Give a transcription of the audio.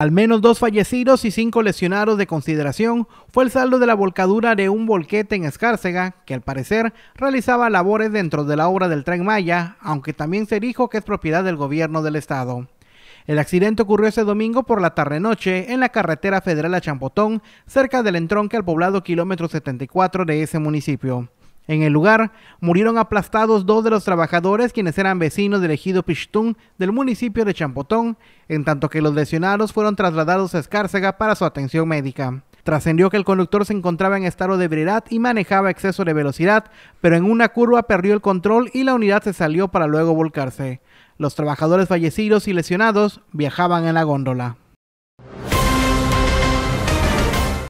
Al menos dos fallecidos y cinco lesionados de consideración fue el saldo de la volcadura de un volquete en Escárcega, que al parecer realizaba labores dentro de la obra del tren Maya, aunque también se dijo que es propiedad del gobierno del estado. El accidente ocurrió ese domingo por la tarde-noche en la carretera federal a Champotón, cerca del entronque al poblado kilómetro 74 de ese municipio. En el lugar murieron aplastados dos de los trabajadores quienes eran vecinos del ejido Pichtún del municipio de Champotón, en tanto que los lesionados fueron trasladados a Escárcega para su atención médica. Trascendió que el conductor se encontraba en estado de ebriedad y manejaba exceso de velocidad, pero en una curva perdió el control y la unidad se salió para luego volcarse. Los trabajadores fallecidos y lesionados viajaban en la góndola.